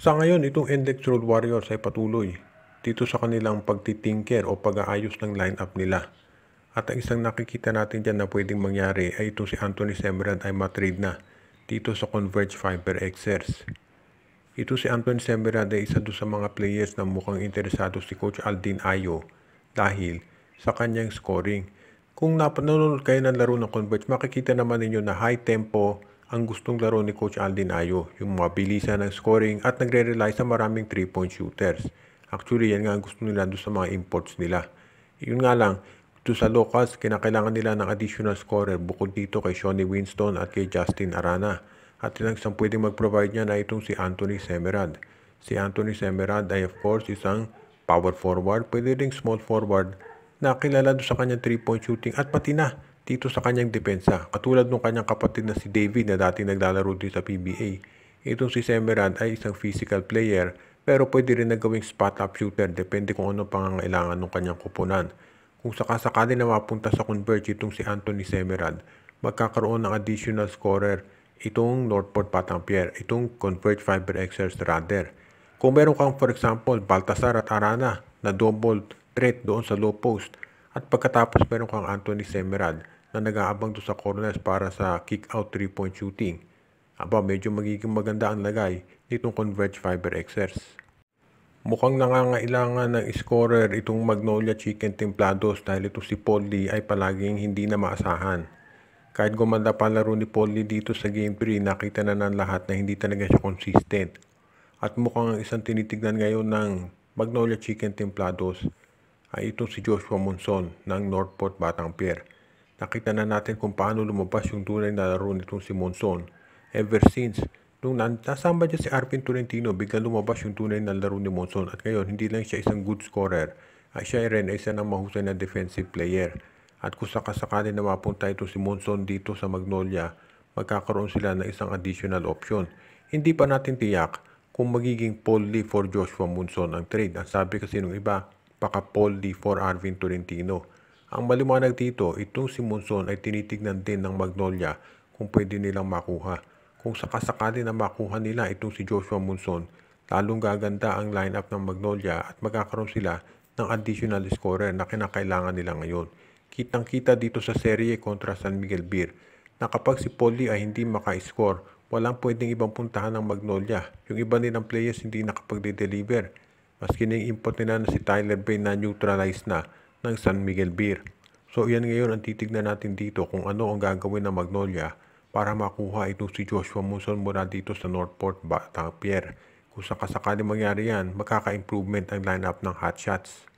Sa ngayon, itong Road Warriors ay patuloy dito sa kanilang pagtitinker o pag-aayos ng lineup nila. At ang isang nakikita natin dyan na pwedeng mangyari ay itong si Anthony Sembrand ay matrade na dito sa Converge Fiber Xers. Ito si Anthony Sembrand ay isa doon sa mga players na mukhang interesado si Coach Aldin Ayo dahil sa kanyang scoring. Kung napanonood kayo ng laro ng Converge, makikita naman ninyo na high tempo, ang gustong laro ni Coach Aldin Ayo, yung mabilisan ng scoring at nagre-rely sa maraming 3-point shooters. Actually, yan nga ang gusto nila doon sa mga imports nila. Yun nga lang, doon sa locals, kinakailangan nila ng additional scorer bukod dito kay Shawnee Winston at kay Justin Arana. At ilang isang pwedeng mag-provide niya na itong si Anthony Semerad. Si Anthony Semerad ay of course isang power forward, pwede ring small forward na kilala doon sa kanyang 3-point shooting at pati na dito sa kanyang depensa, katulad ng kanyang kapatid na si David na dati naglalaro din sa PBA. Itong si Semerad ay isang physical player pero pwede rin na gawing spot-up shooter depende kung anong pangangailangan ng kanyang kupunan. Kung sakasakali na mapunta sa converge itong si Anthony Semerad, magkakaroon ng additional scorer itong Northport Patampier, itong Converge Fiber Xers Radder. Kung meron kang for example Baltasar at Arana na double threat doon sa low post at pagkatapos meron kang Anthony Semerad na nag-aabang to sa corners para sa kick-out 3-point shooting. Aba, medyo magiging maganda ang lagay nitong Converge Fiber Xers. Mukhang nangangailangan ng scorer itong Magnolia Chicken Templados dahil ito si Polly ay palaging hindi na maasahan. Kahit gumanda pa laro ni Polly dito sa Game 3, nakita na ng lahat na hindi talaga siya consistent. At mukhang ang isang tinitignan ngayon ng Magnolia Chicken Templados ay itong si Joshua Monson ng Northport Batang Pier nakita na natin kung paano lumabas yung tunay na laro nitong si Monson. Ever since, nung nasamba niya si Arvin Tolentino, biglang lumabas yung tunay na laro ni Monson at ngayon hindi lang siya isang good scorer, ay siya rin ay isa ng mahusay na defensive player. At kung sakasakali na mapunta ito si Monson dito sa Magnolia, magkakaroon sila ng isang additional option. Hindi pa natin tiyak kung magiging Paul Lee for Joshua Monson ang trade. Ang sabi kasi nung iba, baka Paul Lee for Arvin Tolentino. Ang maliwanag dito, itong si Monson ay tinitignan din ng Magnolia kung pwede nilang makuha. Kung sakasakali na makuha nila itong si Joshua Monson, lalong gaganda ang lineup ng Magnolia at magkakaroon sila ng additional scorer na kinakailangan nila ngayon. Kitang-kita dito sa serye kontra San Miguel Beer na kapag si Polly ay hindi maka-score, walang pwedeng ibang puntahan ng Magnolia. Yung iba nilang players hindi nakapag-deliver. Maski na yung import nila na si Tyler Bay na neutralize na, ng San Miguel Beer. So yan ngayon ang titignan natin dito kung ano ang gagawin ng Magnolia para makuha itong si Joshua Monson mula dito sa Northport Batang Pier. Kung sakasakali mangyari yan, magkaka improvement ang lineup ng Hotshots.